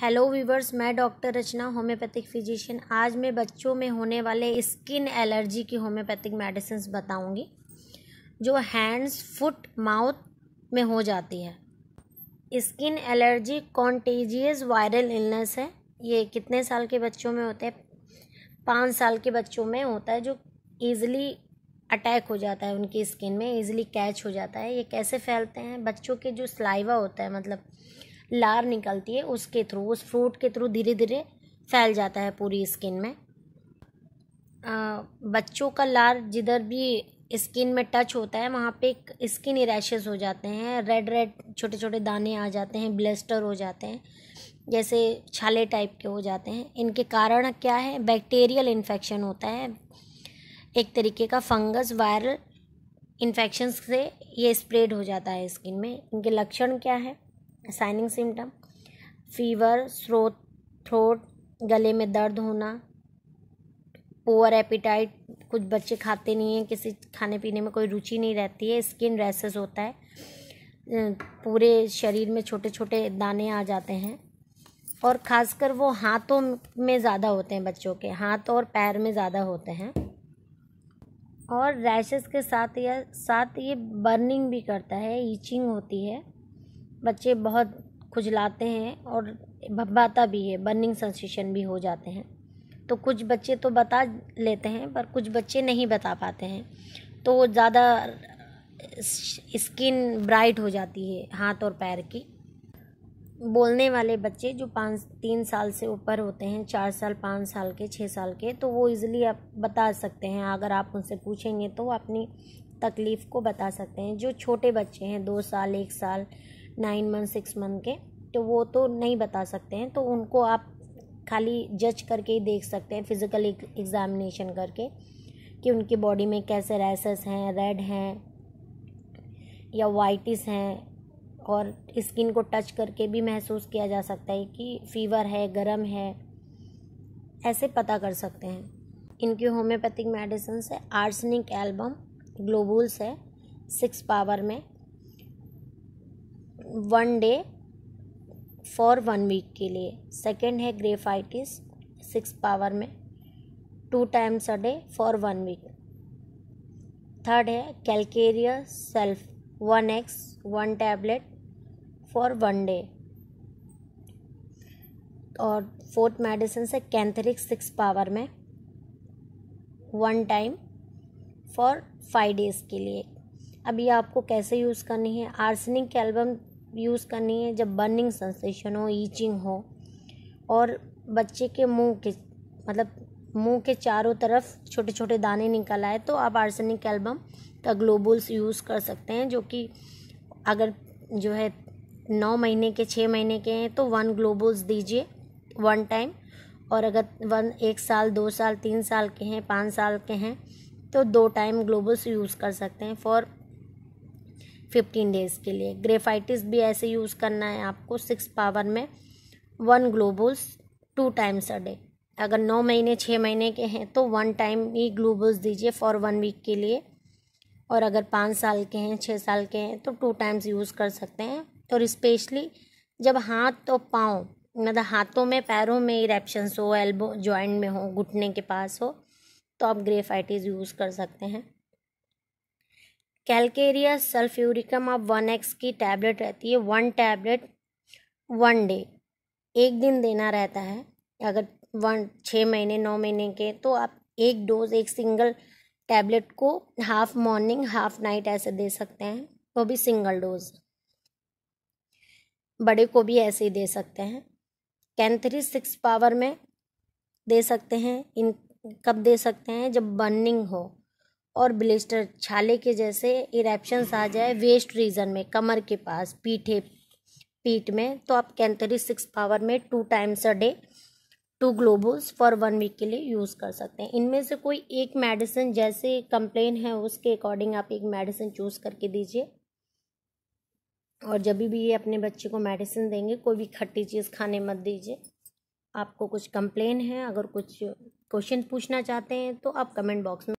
hello viewers मैं doctor Rachna homeopathic physician आज मैं बच्चों में होने वाले स्किन एलर्जी की होम्योपैथिक मेडिसिन बताऊंगी जो हैंड्स फुट माउथ में हो जाती है skin allergy contagious viral illness है ये कितने साल के बच्चों में होते हैं पाँच साल के बच्चों में होता है जो ईज़िली अटैक हो जाता है उनकी स्किन में ईज़िली कैच हो जाता है ये कैसे फैलते हैं बच्चों के जो स्लाइवा होता है मतलब लार निकलती है उसके थ्रू उस फ्रूट के थ्रू धीरे धीरे फैल जाता है पूरी स्किन में आ, बच्चों का लार जिधर भी स्किन में टच होता है वहाँ पे स्किन इरेशेस हो जाते हैं रेड रेड छोटे छोटे दाने आ जाते हैं ब्लेस्टर हो जाते हैं जैसे छाले टाइप के हो जाते हैं इनके कारण क्या है बैक्टीरियल इन्फेक्शन होता है एक तरीके का फंगस वायरल इन्फेक्शन से ये स्प्रेड हो जाता है स्किन में इनके लक्षण क्या है signing symptom fever sore throat गले में दर्द होना पोअर एपिटाइट कुछ बच्चे खाते नहीं हैं किसी खाने पीने में कोई रुचि नहीं रहती है स्किन रैसेस होता है पूरे शरीर में छोटे छोटे दाने आ जाते हैं और ख़ासकर वो हाथों में ज़्यादा होते हैं बच्चों के हाथ और पैर में ज़्यादा होते हैं और रैशेस के साथ या साथ ये बर्निंग भी करता है ईचिंग होती है बच्चे बहुत खुजलाते हैं और भब्बाता भी है बर्निंग सेंसेशन भी हो जाते हैं तो कुछ बच्चे तो बता लेते हैं पर कुछ बच्चे नहीं बता पाते हैं तो ज़्यादा स्किन ब्राइट हो जाती है हाथ और पैर की बोलने वाले बच्चे जो पाँच तीन साल से ऊपर होते हैं चार साल पाँच साल के छः साल के तो वो इज़िली आप बता सकते हैं अगर आप उनसे पूछेंगे तो अपनी तकलीफ़ को बता सकते हैं जो छोटे बच्चे हैं दो साल एक साल नाइन मंथ सिक्स मंथ के तो वो तो नहीं बता सकते हैं तो उनको आप खाली जज करके ही देख सकते हैं फिज़िकल एग्ज़ामिनेशन करके कि उनकी बॉडी में कैसे रैसेस हैं रेड हैं या वाइटिस हैं और स्किन को टच करके भी महसूस किया जा सकता है कि फीवर है गर्म है ऐसे पता कर सकते हैं इनकी होम्योपैथिक मेडिसिन है आर्सनिक एल्बम ग्लोबुल्स है सिक्स पावर में one day for one week के लिए सेकेंड है ग्रेफाइटिस सिक्स पावर में two times a day for one week third है calcarea sulph one X one tablet for one day और fourth medicine से cantharis six power में one time for five days के लिए अब ये आपको कैसे यूज़ करनी है आर्सनिक एल्बम यूज़ करनी है जब बर्निंग सेंसेशन हो ईचिंग हो और बच्चे के मुंह के मतलब मुंह के चारों तरफ छोटे छोटे दाने निकल आए तो आप आर्सेनिक एल्बम का ग्लोबुल्स यूज़ कर सकते हैं जो कि अगर जो है नौ महीने के छः महीने के हैं तो वन ग्लोबुल्स दीजिए वन टाइम और अगर वन एक साल दो साल तीन साल के हैं पाँच साल के हैं तो दो टाइम ग्लोबल्स यूज़ कर सकते हैं फॉर फिफ्टीन डेज़ के लिए ग्रेफाइटिस भी ऐसे यूज़ करना है आपको सिक्स पावर में one globules two times a day अगर नौ महीने छः महीने के हैं तो वन टाइम ही ग्लूबल्स दीजिए फॉर वन वीक के लिए और अगर पाँच साल के हैं छः साल के हैं तो टू टाइम्स यूज़ कर सकते हैं और स्पेशली जब हाथ और तो पाँव मतलब हाथों में पैरों में इरेप्शंस हो एल्बो जॉइंट में हो घुटने के पास हो तो आप ग्रेफाइटिस यूज़ कर सकते हैं कैलकेरिया सल्फ्यूरिकम आप वन एक्स की टैबलेट रहती है वन टैबलेट वन डे एक दिन देना रहता है अगर वन छः महीने नौ महीने के तो आप एक डोज एक सिंगल टैबलेट को हाफ मॉर्निंग हाफ नाइट ऐसे दे सकते हैं वो भी सिंगल डोज बड़े को भी ऐसे ही दे सकते हैं कैंथरी सिक्स पावर में दे सकते हैं इन कब दे सकते हैं जब बर्निंग हो और ब्लिस्टर छाले के जैसे इरेप्शंस आ जाए वेस्ट रीजन में कमर के पास पीठे पीठ में तो आप कैंथरी सिक्स पावर में two times a day two globules for one week के लिए यूज़ कर सकते हैं इनमें से कोई एक मेडिसिन जैसे कंप्लेन है उसके अकॉर्डिंग आप एक मेडिसिन चूज़ करके दीजिए और जब भी ये अपने बच्चे को मेडिसिन देंगे कोई भी खट्टी चीज़ खाने मत दीजिए आपको कुछ कंप्लेन है अगर कुछ क्वेश्चन पूछना चाहते हैं तो आप कमेंट बॉक्स में